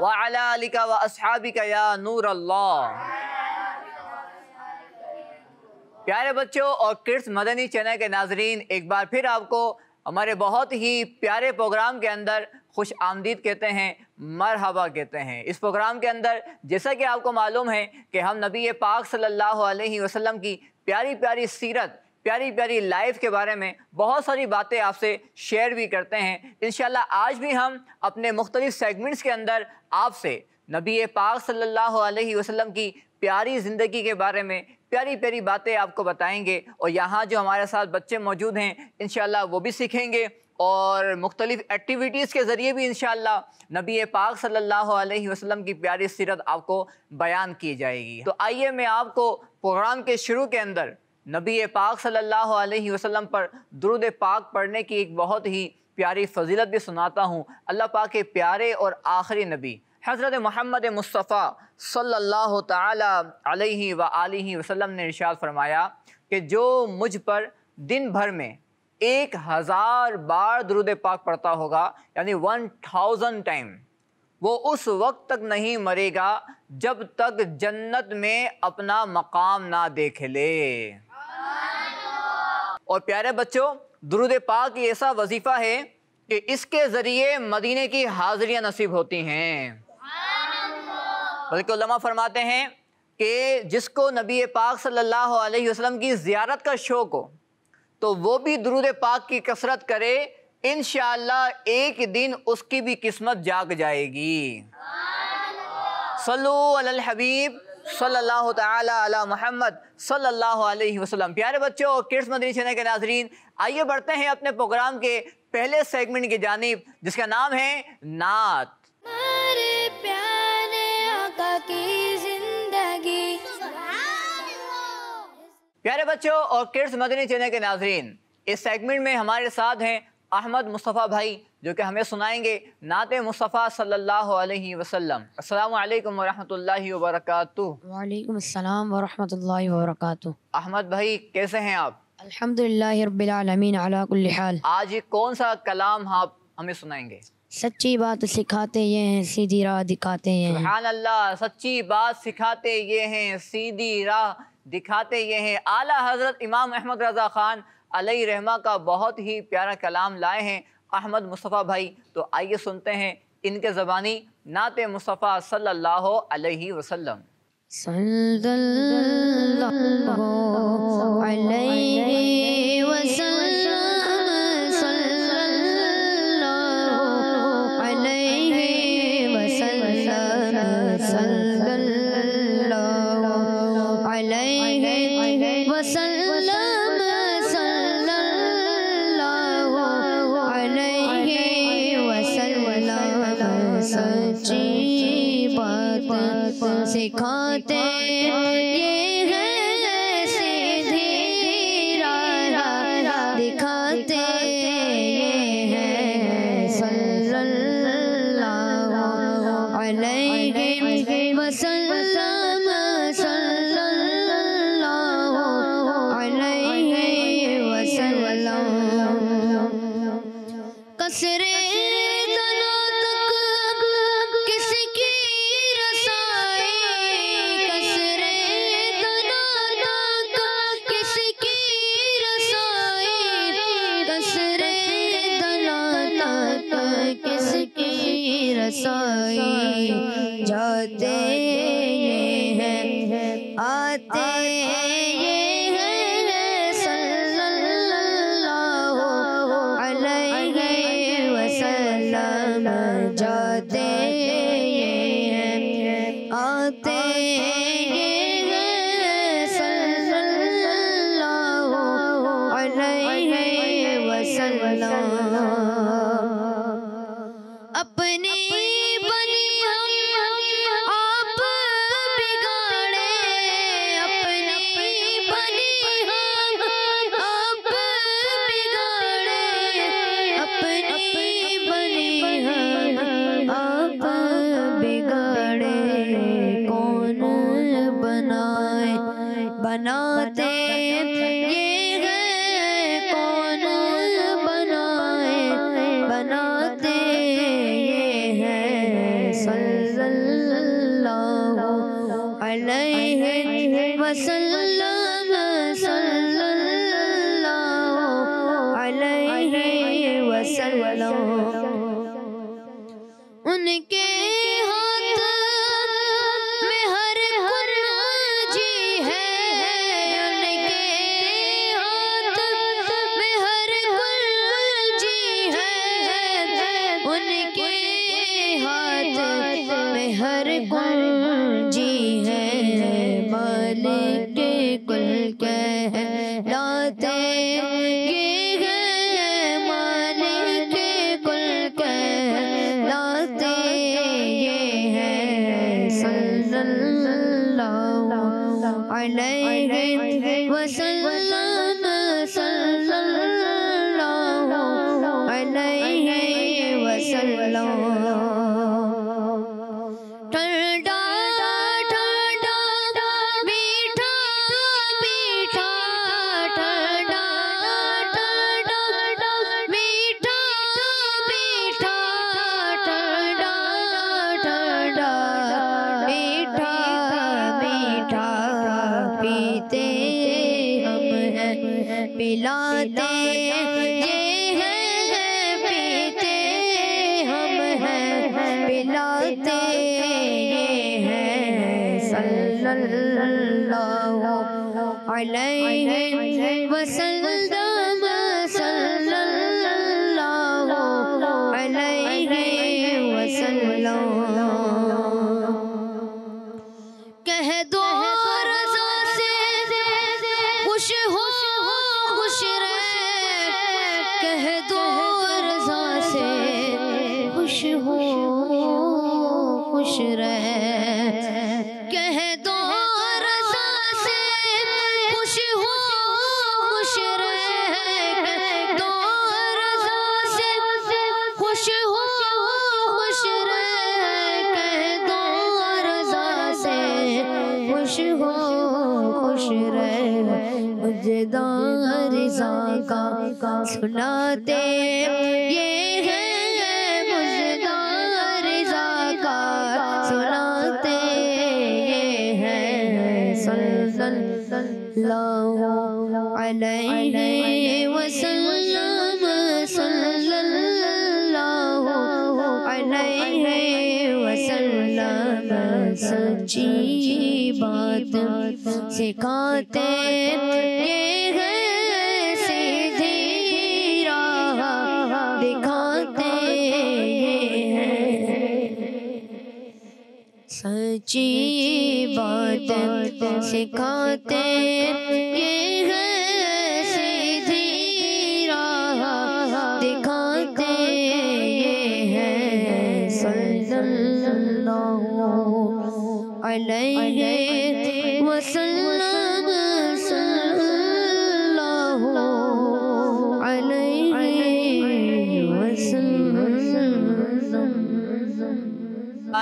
वालिका प्यारे बच्चों और किड्स मदनी चैनल के नाजरीन एक बार फिर आपको हमारे बहुत ही प्यारे प्रोग्राम के अंदर खुश आमदीद कहते हैं मरहबा कहते हैं इस प्रोग्राम के अंदर जैसा कि आपको मालूम है कि हम नबी पाक सल्लल्लाहु अलैहि वसल्लम की प्यारी प्यारी सीरत प्यारी प्यारी लाइफ के बारे में बहुत सारी बातें आपसे शेयर भी करते हैं इन आज भी हम अपने मुख्तलिफ सेगमेंट्स के अंदर आपसे नबी पाक सल्लल्लाहु अलैहि वसल्लम की प्यारी ज़िंदगी के बारे में प्यारी प्यारी बातें आपको बताएंगे और यहाँ जो हमारे साथ बच्चे मौजूद हैं इन वो भी सीखेंगे और मुख्तलिफ़ एक्टिविटीज़ के ज़रिए भी इन नबी पाक सल्लल्लाहु अलैहि वसल्लम की प्यारी सीरत आपको बयान की जाएगी तो आइए मैं आपको प्रोग्राम के शुरू के अंदर नबी पाक सल्लल्लाहु अलैहि वसल्लम पर दरुद पाक पढ़ने की एक बहुत ही प्यारी फजीलत भी सुनाता हूँ अल्लाह पाक के प्यारे और आखिरी नबी हज़रत महमद मुस्तफ़ा सल्लल्लाहु ताला अलैहि व आलिहि वसल्लम ने इरशाद फरमाया कि जो मुझ पर दिन भर में एक हज़ार बार दरुद पाक पढ़ता होगा यानी वन थाउजेंड टाइम वो उस वक्त तक नहीं मरेगा जब तक जन्नत में अपना मकाम ना देख ले और प्यारे बच्चों दुरुद पाक ये ऐसा वजीफ़ा है कि इसके ज़रिए मदीने की हाजिरियाँ नसीब होती हैं बल्कि फरमाते हैं कि जिसको नबी पाक सल्लल्लाहु अलैहि वसल्लम की ज़्यारत का शौक़ हो तो वो भी दुरुद पाक की कसरत करे इन एक दिन उसकी भी किस्मत जाग जाएगी सल्लु हबीब सल्लल्लाहु तआला अला मोहम्मद सल्लल्लाहु अलैहि वसल्लम प्यारे बच्चों किड्स मदनी चैनल के नाजरीन आइए बढ़ते हैं अपने प्रोग्राम के पहले सेगमेंट की जानब जिसका नाम है नात प्यारे बच्चों और किड्स मदनी चैनल के नाजरीन इस सेगमेंट में हमारे साथ हैं अहमद मुस्तफ़ा भाई जो कि हमें सुनाएंगे नात मुस्तफ़ा सल्लल्लाहु अलैहि वसल्लम अस्सलाम वालेकुम वरहमतुल्लाहि वबरकातुहू वालेकुम अस्सलाम वरहमतुल्लाहि वबरकातुहू अहमद भाई कैसे हैं आप अल्हम्दुलिल्लाहि रब्बिल आलमीन अला कुल्ली हाल आज कौन सा कलाम आप हमें सुनाएंगे सच्ची बात सिखाते ये हैं सीधी राह दिखाते ये हैं अल्लाह सच्ची बात सिखाते ये हैं सीधी राह दिखाते ये हैं आला हजरत इमाम अहमद रज़ा ख़ान अलई रहमा का बहुत ही प्यारा कलाम लाए हैं अहमद मुस्तफ़ा भाई तो आइए सुनते हैं इनके ज़बानी नात मुस्तफ़ा सल्लल्लाहु अलैहि वसल्लम सल्लल्लाहु अलैहि वसल्लम सर्वना है सिखाते ये है सीधी दिखाते हैं सच्ची बात सिखाते ये है सीधी राह दिखाते हैं सल्लल्लाहु अलैहि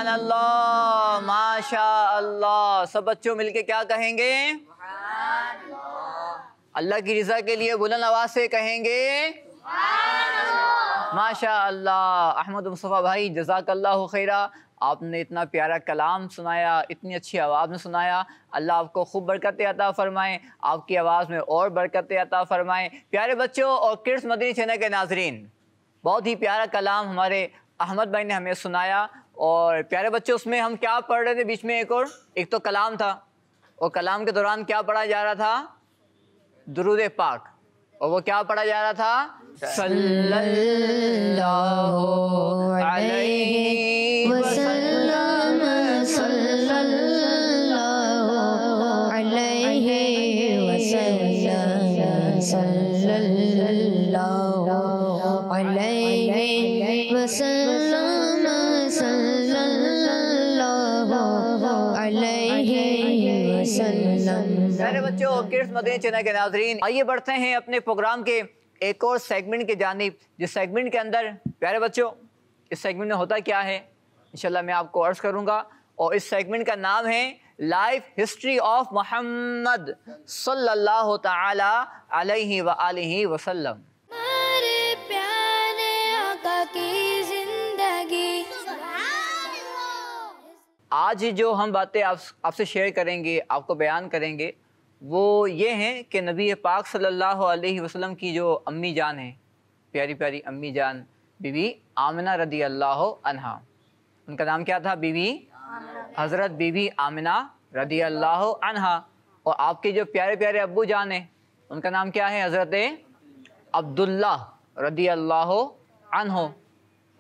अल्लाह माशा अल्लाह सब बच्चों मिलके क्या कहेंगे अल्लाह की रजा के लिए बुलंद आवाज से कहेंगे माशा अल्लाह अहमद मुस्तफ़ा भाई जजाकल्ला खैरा आपने इतना प्यारा कलाम सुनाया इतनी अच्छी आवाज़ में सुनाया अल्लाह आपको खूब बरकत अता फ़रमाएँ आपकी आवाज़ में और बरकत अता फ़रमाएँ प्यारे बच्चों और किड्स मदनी चैनल के नाजरीन बहुत ही प्यारा कलाम हमारे अहमद भाई ने हमें सुनाया और प्यारे बच्चे उसमें हम क्या पढ़ रहे थे बीच में एक और एक तो कलाम था और कलाम के दौरान क्या पढ़ा जा रहा था दरुद पाक और वो क्या पढ़ा जा रहा था सल्लल्लाहु अलैहि वसल्लम सल्लल्लाहु अलैहि वसल्लम सल्लल्लाहु अलैहि प्यारे बच्चों किड्स मदनी चैनल के नाजरीन आइए बढ़ते हैं अपने प्रोग्राम के एक और सेगमेंट की जानब जिस सेगमेंट के अंदर प्यारे बच्चों इस सेगमेंट में होता क्या है इंशाल्लाह मैं आपको अर्ज़ करूंगा और इस सेगमेंट का नाम है लाइफ हिस्ट्री ऑफ मोहम्मद सल्लल्लाहु अलैहि वसल्लम आज जो हम बातें आप आपसे शेयर करेंगे आपको बयान करेंगे वो ये हैं कि नबी पाक सल्लल्लाहु अलैहि वसल्लम की जो अम्मी जान हैं प्यारी प्यारी अम्मी जान बीवी आमना रदी अल्लाह अनहा उनका नाम क्या था बीवी हज़रत बीवी आमना रदी अल्लाह अनहा और आपके जो प्यारे प्यारे अबू जान हैं उनका नाम क्या है हज़रत अब्दुल्ला रदी अल्लाह अनहो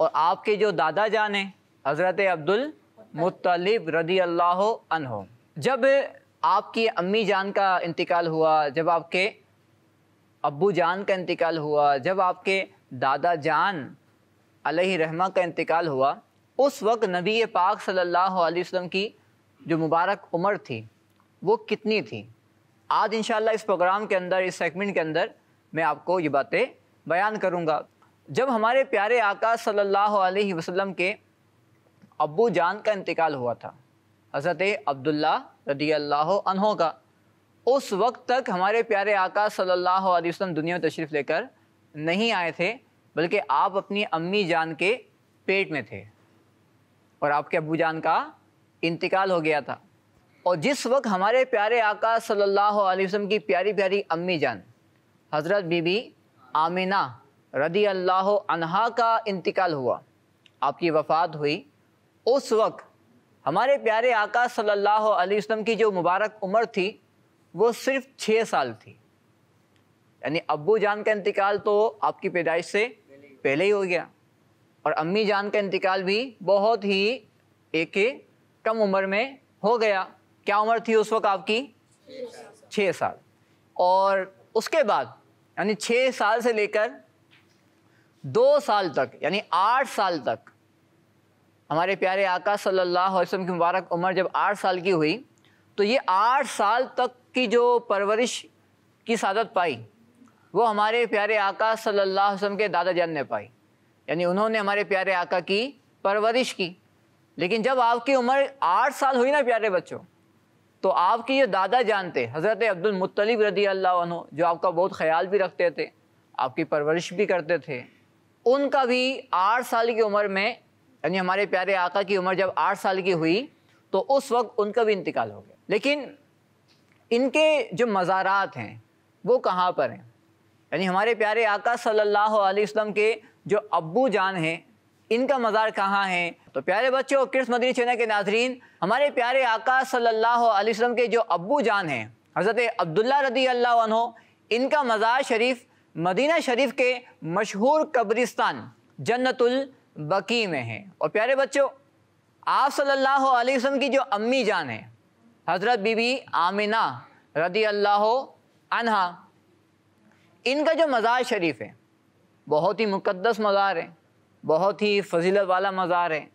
और आपके जो दादा जान हैं हज़रत अब्दुल मुतलिब रदी अल्लाह अनहो जब आपकी अम्मी जान का इंतकाल हुआ जब आपके अबू जान का इंतकाल हुआ जब आपके दादा जान रहमा का इंतकाल हुआ उस वक्त नबी पाक सल्लल्लाहु अलैहि वसल्लम की जो मुबारक उम्र थी वो कितनी थी आज इंशाल्लाह इस प्रोग्राम के अंदर इस सेगमेंट के अंदर मैं आपको ये बातें बयान करूँगा जब हमारे प्यारे आका सल्लल्लाहु अलैहि वसल्लम के अब्बू जान का इंतकाल हुआ था हज़रत अब्दुल्ला रदी अल्लाह अनहों का उस वक्त तक हमारे प्यारे आका सल्लल्लाहु अलैहि वसल्लम दुनिया में तशरीफ़ लेकर नहीं आए थे बल्कि आप अपनी अम्मी जान के पेट में थे और आपके अबू जान का इंतकाल हो गया था और जिस वक्त हमारे प्यारे आका सल्लल्लाहु अलैहि वसल्लम की प्यारी प्यारी अम्मी जान हज़रत बीबी आमिना रदी अल्लाह अनहा का इंतकाल हुआ आपकी वफ़ात हुई उस वक्त हमारे प्यारे आका सल्लल्लाहु अलैहि वसल्लम की जो मुबारक उम्र थी वो सिर्फ छः साल थी यानी अब्बू जान का इंतकाल तो आपकी पैदाइश से पहले ही हो गया और अम्मी जान का इंतकाल भी बहुत ही एक कम उम्र में हो गया क्या उम्र थी उस वक्त आपकी छः साल और उसके बाद यानी छः साल से लेकर दो साल तक यानी आठ साल तक हमारे प्यारे आका सल्लल्लाहु अलैहि वसल्लम की मुबारक उम्र जब आठ साल की हुई तो ये आठ साल तक की जो परवरिश की सादत पाई वो हमारे प्यारे आका सल्लल्लाहु अलैहि वसल्लम के दादा जान ने पाई यानी उन्होंने हमारे प्यारे आका की परवरिश की लेकिन जब आपकी उम्र आठ साल हुई ना प्यारे बच्चों तो आपके ये दादा जानते हज़रत अब्दुलमतलब रदी अल्लाह जो आपका बहुत ख्याल भी रखते थे आपकी परवरिश भी करते थे उनका भी आठ साल की उम्र में यानी हमारे प्यारे आका की उम्र जब आठ साल की हुई तो उस वक्त उनका भी इंतकाल हो गया लेकिन इनके जो मज़ारात हैं वो कहाँ पर हैं यानी हमारे प्यारे आका सल्लल्लाहु अलैहि वसल्लम के जो अब्बू जान हैं इनका मज़ार कहाँ है तो प्यारे बच्चों किस मदनी चैनल के नाजरीन हमारे प्यारे आका सल्लल्लाहु अलैहि वसल्लम के जो अब्बू जान हैं हज़रत अब्दुल्ला रदी अल्लाह इनका मज़ार शरीफ मदीना शरीफ के मशहूर कब्रिस्तान जन्नतुल बकी में हैं और प्यारे बच्चों आप सल्लल्लाहु अलैहि वसल्लम की जो अम्मी जान है हज़रत बीबी आमिना रदी अल्लाह अनहा इनका जो मज़ार शरीफ है बहुत ही मुकद्दस मज़ार है बहुत ही फजीलत वाला मज़ार है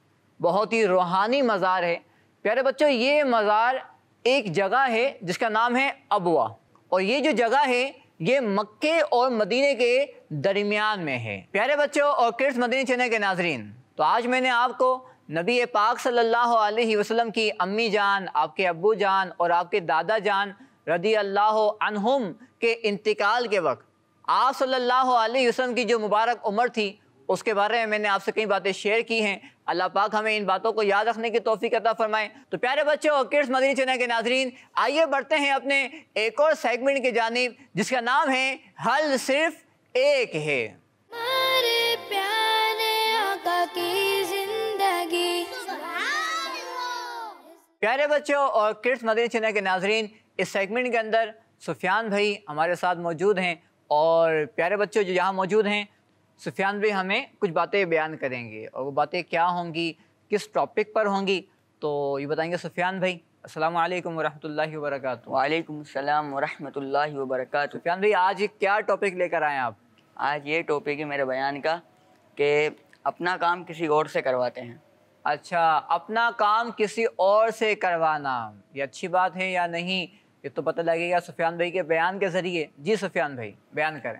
बहुत ही रूहानी मज़ार है प्यारे बच्चों ये मज़ार एक जगह है जिसका नाम है अबवा और ये जो जगह है ये मक्के और मदीने के दरमियान में है प्यारे बच्चों और किस मदीने चैनल के नाजरीन तो आज मैंने आपको नबी पाक सल्लल्लाहु अलैहि वसल्लम की अम्मी जान आपके अबू जान और आपके दादा जान रदी अल्लाह अनहुम के इंतकाल के वक्त आप सल्लल्लाहु अलैहि वसल्लम की जो मुबारक उम्र थी उसके बारे में मैंने आपसे कई बातें शेयर की हैं अल्लाह पाक हमें इन बातों को याद रखने की तोफ़ी अदा फरमाएं तो प्यारे बच्चों और किड्स मदनी चैनल के नाजरीन आइए बढ़ते हैं अपने एक और सेगमेंट की जानब जिसका नाम है हल सिर्फ एक है प्यारे बच्चों और किड्स मदनी चैनल के नाजरीन इस सेगमेंट के अंदर सुफियान भाई हमारे साथ मौजूद हैं और प्यारे बच्चों जो यहाँ मौजूद हैं सुफियान भाई हमें कुछ बातें बयान करेंगे और वो बातें क्या होंगी किस टॉपिक पर होंगी तो ये बताएंगे सुफियान भाई अस्सलाम वालेकुम वरहमतुल्लाहि वबरकत वालेकुम सलाम वरहमतुल्लाहि वबरकत सुफियान भाई आज ये क्या टॉपिक लेकर आए आप आज ये टॉपिक है मेरे बयान का कि अपना काम किसी और से करवाते हैं अच्छा अपना काम किसी और से करवाना ये अच्छी बात है या नहीं ये तो पता लगेगा सुफियान भाई के बयान के ज़रिए जी सुफियान भाई बयान करें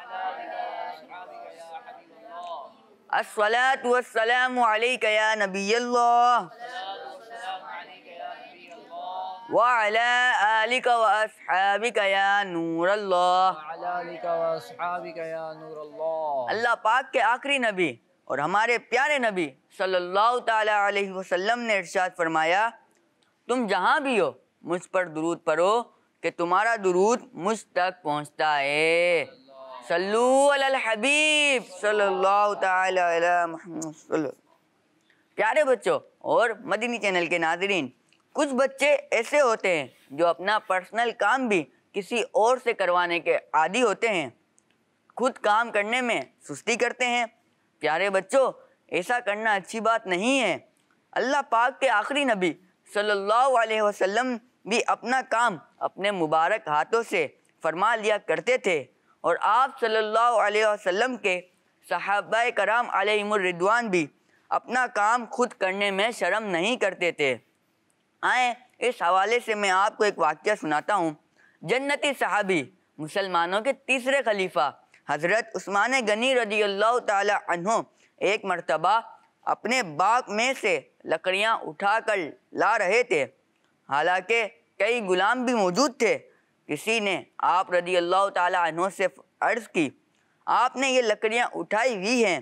या नबी वाला आलिका वसहाबिका या नूर अल्लाह अल्लाह पाक के आखिरी नबी और हमारे प्यारे नबी सल्लल्लाहु तआला अलैहि वसल्लम ने इरशाद फरमाया तुम जहाँ भी हो मुझ पर दुरूद पढ़ो कि तुम्हारा दुरूद मुझ तक पहुँचता है हबीब प्यारे बच्चों और मदनी चैनल के नाजरीन कुछ बच्चे ऐसे होते हैं जो अपना पर्सनल काम भी किसी और से करवाने के आदि होते हैं खुद काम करने में सुस्ती करते हैं प्यारे बच्चों ऐसा करना अच्छी बात नहीं है अल्लाह पाक के आखिरी नबी सल्लल्लाहु अलैहि वसल्लम भी अपना काम अपने मुबारक हाथों से फरमा लिया करते थे और आप सल्लल्लाहु अलैहि वसल्लम के सहाब कराम रिदवान भी अपना काम खुद करने में शर्म नहीं करते थे आए इस हवाले से मैं आपको एक वाक्य सुनाता हूँ जन्नती सहाबी मुसलमानों के तीसरे खलीफा हज़रत उस्मान गनी रदी अल्लाह तहों एक मरतबा अपने बाग में से लकड़ियाँ उठा कर ला रहे थे हालांकि कई गुलाम भी मौजूद थे किसी ने आप रदी अल्लाह तहों से अर्ज़ की आपने ये लकड़ियाँ उठाई हुई हैं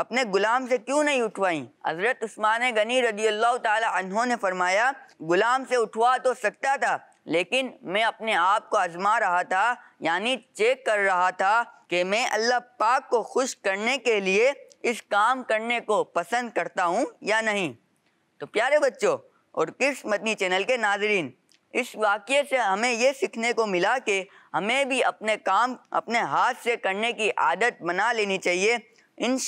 अपने गुलाम से क्यों नहीं उठवाई हज़रत उस्मान गनी रदी अल्लाह तहों ने फरमाया गुलाम से उठवा तो सकता था लेकिन मैं अपने आप को आजमा रहा था यानी चेक कर रहा था कि मैं अल्लाह पाक को खुश करने के लिए इस काम करने को पसंद करता हूँ या नहीं तो प्यारे बच्चों और किस मदनी चैनल के नाजरीन इस वाक्य से हमें ये सीखने को मिला कि हमें भी अपने काम अपने हाथ से करने की आदत बना लेनी चाहिए इन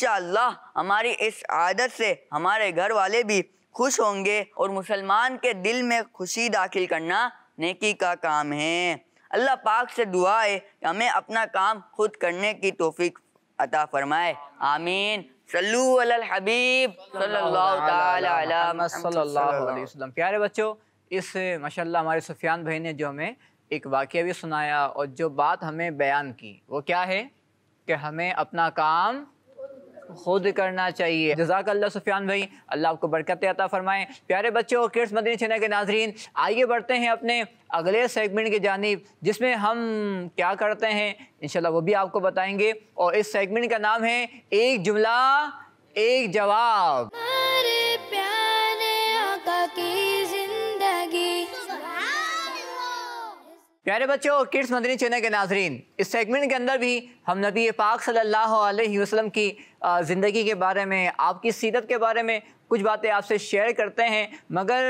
हमारी इस आदत से हमारे घर वाले भी खुश होंगे और मुसलमान के दिल में खुशी दाखिल करना नेकी का काम है अल्लाह पाक से दुआ है कि हमें अपना काम खुद करने की तोफीक अता फरमाए आमीन सल्लू हबीब सल्लल्लाहु अलैहि वसल्लम प्यारे बच्चों इस माशाल्लाह हमारे सुफियान भाई ने जो हमें एक वाक्य भी सुनाया और जो बात हमें बयान की वो क्या है कि हमें अपना काम खुद करना चाहिए जजाक अल्लाह सुफियान भाई अल्लाह आपको बरकत अता फरमाए प्यारे बच्चों और किड्स मदनी छना के नाजरीन आइए बढ़ते हैं अपने अगले सेगमेंट की जानब जिसमें हम क्या करते हैं इन वो भी आपको बताएंगे और इस सेगमेंट का नाम है एक जुमला एक जवाब प्यारे बच्चों किड्स मदनी चैनल के नाजरीन इस सेगमेंट के अंदर भी हम नबी पाक सल्लल्लाहु अलैहि वसल्लम की ज़िंदगी के बारे में आपकी सीरत के बारे में कुछ बातें आपसे शेयर करते हैं मगर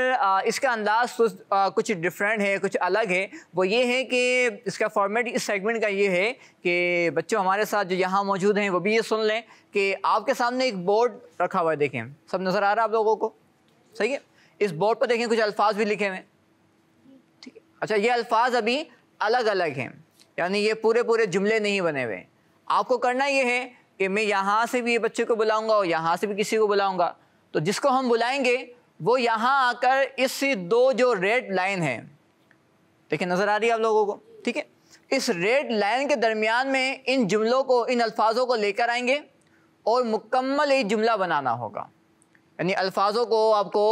इसका अंदाज तो, कुछ डिफरेंट है कुछ अलग है वो ये है कि इसका फॉर्मेट इस सेगमेंट का ये है कि बच्चों हमारे साथ जो यहाँ मौजूद हैं वो भी ये सुन लें कि आपके सामने एक बोर्ड रखा हुआ है देखें सब नज़र आ रहा है आप लोगों को सही है इस बोर्ड पर देखें कुछ अल्फाज भी लिखे हुए हैं अच्छा ये अल्फाज अभी अलग अलग हैं यानी ये पूरे पूरे जुमले नहीं बने हुए आपको करना ये है कि मैं यहाँ से भी ये बच्चे को बुलाऊंगा और यहाँ से भी किसी को बुलाऊंगा तो जिसको हम बुलाएंगे वो यहाँ आकर इस दो जो रेड लाइन है देखिए नज़र आ रही है आप लोगों को ठीक है इस रेड लाइन के दरमियान में इन जुमलों को इन अल्फाजों को लेकर आएंगे और मुकम्मल एक जुमला बनाना होगा यानी अल्फाजों को आपको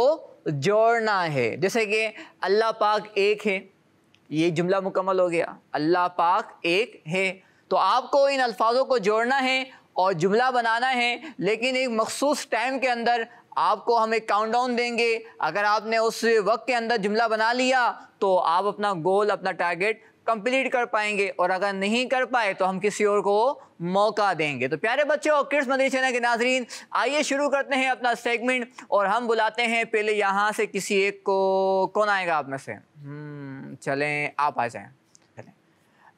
जोड़ना है जैसे कि अल्लाह पाक एक है ये जुमला मुकम्मल हो गया अल्लाह पाक एक है तो आपको इन अल्फाजों को जोड़ना है और जुमला बनाना है लेकिन एक मखसूस टाइम के अंदर आपको हम एक काउंटडाउन देंगे अगर आपने उस वक्त के अंदर जुमला बना लिया तो आप अपना गोल अपना टारगेट कंप्लीट कर पाएंगे और अगर नहीं कर पाए तो हम किसी और को मौका देंगे तो प्यारे बच्चे और किड्स मदरी चैनल के नाजरीन आइए शुरू करते हैं अपना सेगमेंट और हम बुलाते हैं पहले यहाँ से किसी एक को कौन आएगा आप में से hmm. चले चलें आप आ जाएं चलें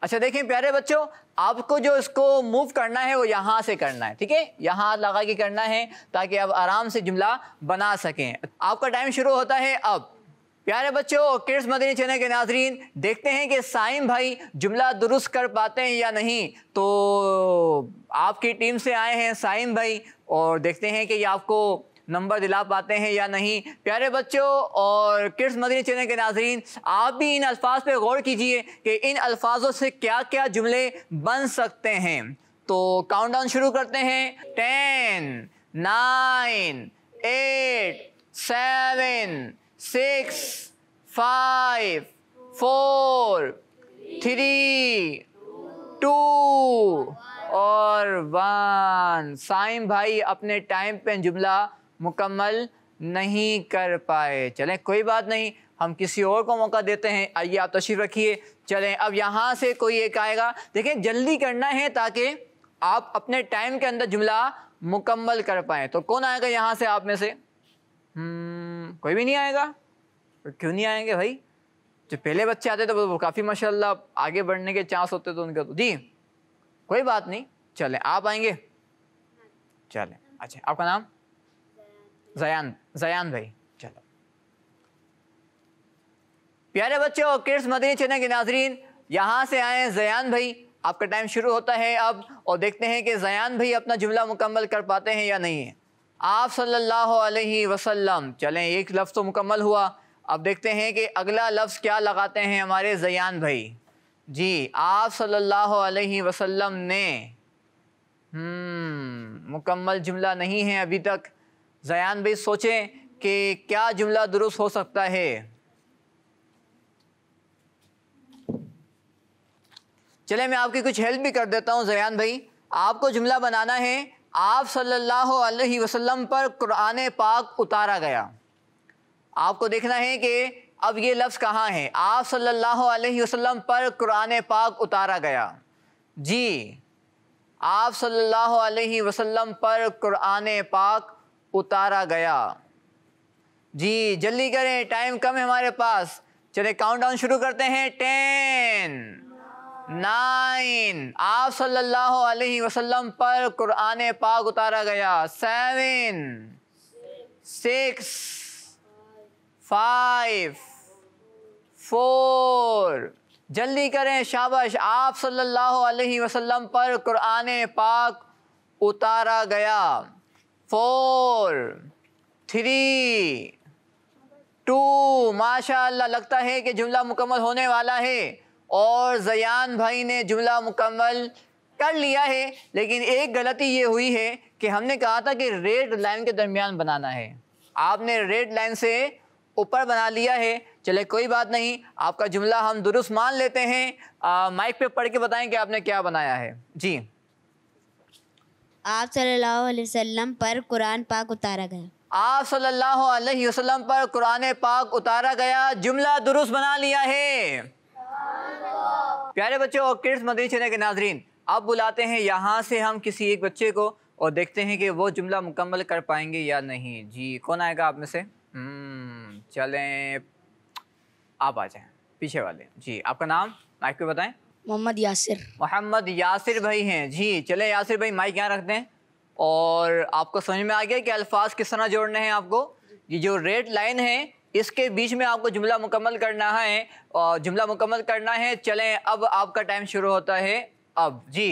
अच्छा देखें प्यारे बच्चों आपको जो इसको मूव करना है वो यहाँ से करना है ठीक है यहाँ हाथ लगा के करना है ताकि आप आराम से जुमला बना सकें आपका टाइम शुरू होता है अब प्यारे बच्चों किड्स मदनी चैनल के नाजरीन देखते हैं कि साइम भाई जुमला दुरुस्त कर पाते हैं या नहीं तो आपकी टीम से आए हैं साइम भाई और देखते हैं कि ये आपको नंबर दिला पाते हैं या नहीं प्यारे बच्चों और किड्स मदनी चैनल के नाजरीन आप भी इन अल्फाज पर गौर कीजिए कि इन अल्फाजों से क्या क्या जुमले बन सकते हैं तो काउंटडाउन शुरू करते हैं ten nine eight seven six five four three two और वन साइम भाई अपने टाइम पे जुमला मुकम्मल नहीं कर पाए चलें कोई बात नहीं हम किसी और को मौका देते हैं आइए आप तशरीफ रखिए चलें अब यहाँ से कोई एक आएगा देखें जल्दी करना है ताकि आप अपने टाइम के अंदर जुमला मुकम्मल कर पाएँ तो कौन आएगा यहाँ से आप में से हम्म, कोई भी नहीं आएगा तो क्यों नहीं आएंगे भाई जो पहले बच्चे आते थे तो काफ़ी माशाल्लाह आगे बढ़ने के चांस होते थे उनके तो जी कोई बात नहीं चलें आप आएंगे चलें अच्छा आपका नाम जयान जयान भाई चलो प्यारे बच्चों किड्स मदनी चैनल के नाजरीन यहाँ से आए जयान भाई आपका टाइम शुरू होता है अब और देखते हैं कि जयान भाई अपना जुमला मुकम्मल कर पाते हैं या नहीं है आप सल्लल्लाहु अलैहि वसल्लम चलें एक लफ्ज़ तो मुकम्मल हुआ अब देखते हैं कि अगला लफ्ज़ क्या लगाते हैं हमारे जयान भाई जी आप सल्लल्लाहु अलैहि वसल्लम ने हम्म, मुकम्मल जुमला नहीं है अभी तक जयान भाई सोचें कि क्या जुमला दुरुस्त हो सकता है चले मैं आपकी कुछ हेल्प भी कर देता हूँ जयान भाई आपको जुमला बनाना है आप सल्लल्लाहु अलैहि वसल्लम पर कुरान पाक उतारा गया आपको देखना है कि अब ये लफ्ज़ कहाँ है आप सल्लल्लाहु अलैहि वसल्लम पर कुरान पाक उतारा गया जी आप सल्लल्लाहु अलैहि वसल्लम पर कुरान पाक उतारा गया जी जल्दी करें टाइम कम है हमारे पास चले काउंटडाउन शुरू करते हैं टेन नाइन आप सल्लल्लाहु अलैहि वसल्लम पर कुरान पाक उतारा गया सेवन सिक्स फाइव फोर जल्दी करें शाबाश आप सल्लल्लाहु अलैहि वसल्लम पर कुरान पाक उतारा गया फोर थ्री टू माशाल्लाह लगता है कि जुमला मुकम्मल होने वाला है और जयान भाई ने जुमला मुकम्मल कर लिया है लेकिन एक गलती ये हुई है कि हमने कहा था कि रेड लाइन के दरमियान बनाना है आपने रेड लाइन से ऊपर बना लिया है चले कोई बात नहीं आपका जुमला हम दुरुस्त मान लेते हैं माइक पे पढ़ के बताएं कि आपने क्या बनाया है जी आप सल्लल्लाहु अलैहि वसल्लम पर कुरान पाक उतारा गया आप सल्लल्लाहु अलैहि वसल्लम पर कुरान पाक उतारा गया जुमला दुरुस्त बना लिया है प्यारे बच्चों और किड्स मदरी चले के नाजरीन अब बुलाते हैं यहाँ से हम किसी एक बच्चे को और देखते हैं कि वो जुमला मुकम्मल कर पाएंगे या नहीं जी कौन आएगा आप में से हम्म, चलें आप आ जाएं पीछे वाले जी आपका नाम माइक पे बताएं मोहम्मद यासिर मोहम्मद यासिर भाई हैं जी चले यासिर भाई माइक यहाँ रखते हैं और आपको समझ में आ गया कि अल्फाज किस तरह जोड़ने हैं आपको ये जो रेड लाइन है इसके बीच में आपको जुमला मुकम्मल करना है और जुमला मुकम्मल करना है चलें अब आपका टाइम शुरू होता है अब जी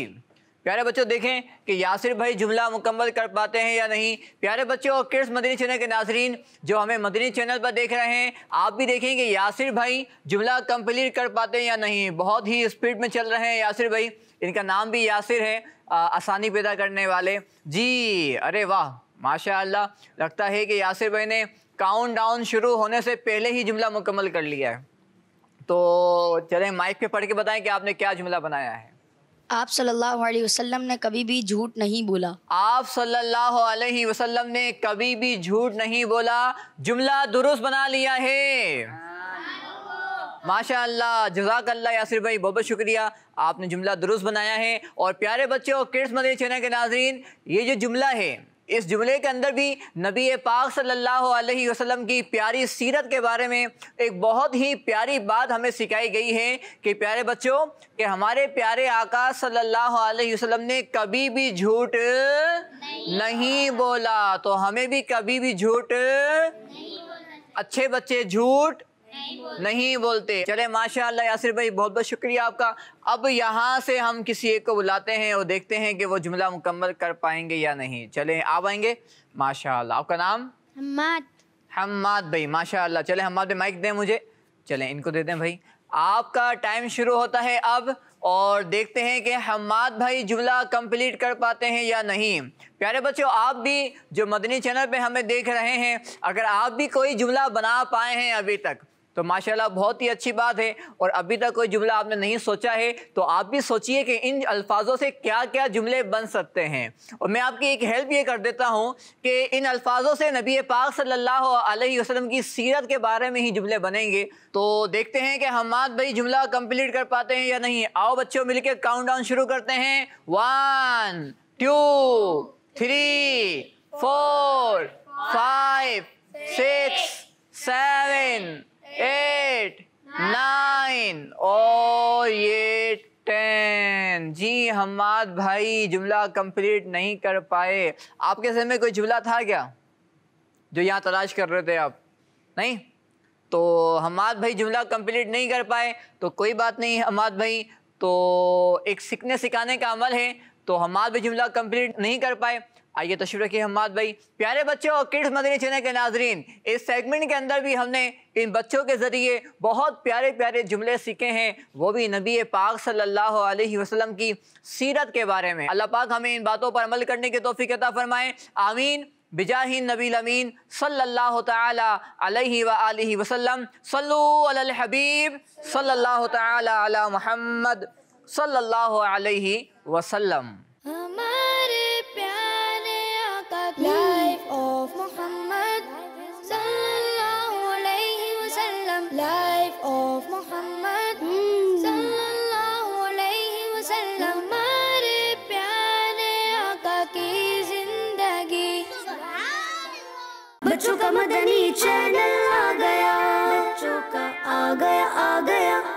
प्यारे बच्चों देखें कि यासिर भाई जुमला मुकम्मल कर पाते हैं या नहीं प्यारे बच्चों और किड्स मदनी चैनल के नाजरीन जो हमें मदनी चैनल पर देख रहे हैं आप भी देखें कि यासिर भाई जुमला कंप्लीट कर पाते हैं या नहीं बहुत ही स्पीड में चल रहे हैं यासिर भाई इनका नाम भी यासिर है आ, आसानी पैदा करने वाले जी अरे वाह माशा लगता है कि यासिर भाई ने काउंट डाउन शुरू होने से पहले ही जुमला मुकम्मल कर लिया है तो चलें माइक पर पढ़ के बताएँ कि आपने क्या जुमला बनाया है आप सल्लल्लाहु अलैहि वसल्लम ने कभी भी झूठ नहीं बोला आप सल्लल्लाहु अलैहि वसल्लम ने कभी भी झूठ नहीं बोला जुमला दुरुस्त बना लिया है माशा अल्लाह जजाक अल्लाह यासिर भाई बहुत बहुत शुक्रिया आपने जुमला दुरुस्त बनाया है और प्यारे बच्चों और किड्स मदे चैनल के नाजरीन ये जो जुमला है इस जुमले के अंदर भी नबी पाक सल्लल्लाहु अलैहि वसल्लम की प्यारी सीरत के बारे में एक बहुत ही प्यारी बात हमें सिखाई गई है कि प्यारे बच्चों कि हमारे प्यारे आका सल्लल्लाहु अलैहि वसल्लम ने कभी भी झूठ नहीं, नहीं बोला तो हमें भी कभी भी झूठ अच्छे बच्चे झूठ नहीं बोलते, नहीं बोलते। चले माशाल्लाह यासिर भाई बहुत बहुत शुक्रिया आपका अब यहाँ से हम किसी एक को बुलाते हैं और देखते हैं कि वो जुमला मुकम्मल कर पाएंगे या नहीं चले आप आएंगे माशाल्लाह आपका नाम हम्माद हम्माद भाई माशाल्लाह चले हम्माद भाई माइक दें मुझे चले इनको दे दें भाई आपका टाइम शुरू होता है अब और देखते हैं कि हमाद भाई जुमला कंप्लीट कर पाते हैं या नहीं प्यारे बच्चों आप भी जो मदनी चैनल पे हमें देख रहे हैं अगर आप भी कोई जुमला बना पाए हैं अभी तक तो माशाल्लाह बहुत ही अच्छी बात है और अभी तक कोई जुमला आपने नहीं सोचा है तो आप भी सोचिए कि इन अल्फाजों से क्या क्या जुमले बन सकते हैं और मैं आपकी एक हेल्प ये कर देता हूँ कि इन अल्फाजों से नबी पाक सल्लल्लाहु अलैहि वसल्लम की सीरत के बारे में ही जुमले बनेंगे तो देखते हैं कि हमाद भाई जुमला कम्प्लीट कर पाते हैं या नहीं आओ बच्चों मिल काउंट डाउन शुरू करते हैं one two three four five six seven eight nine और ये टेन जी हमाद भाई जुमला कंप्लीट नहीं कर पाए आपके सर में कोई जुमला था क्या जो यहाँ तलाश कर रहे थे आप नहीं तो हमाद भाई जुमला कंप्लीट नहीं कर पाए तो कोई बात नहीं हमाद भाई तो एक सीखने सिखाने का अमल है तो हमाद भाई जुमला कंप्लीट नहीं कर पाए आइए तशरीफ रखिए हमाद भाई प्यारे बच्चों और किड्स मदनी चैनल के नाजरीन इस सेगमेंट के अंदर भी हमने इन बच्चों के ज़रिए बहुत प्यारे प्यारे जुमले सीखे हैं वो भी नबी पाक सल्लल्लाहु अलैहि वसल्लम की सीरत के बारे में अल्लाह पाक हमें इन बातों पर अमल करने की तोफ़ी कता फ़रमाएँ आमीन बिजाहिन नबी अमीन सल्लल्लाहु ताला अलैहि व आलिहि वसल्लम सल्लु अलल हबीब सल्लल्लाहु ताला अला मोहम्मद सल्लल्लाहु अलैहि वसल्लम life of Muhammad sallallahu alaihi wasallam हमारे प्यारे आका की जिंदगी बच्चों का मदनी चैनल आ गया बच्चों का आ गया आ गया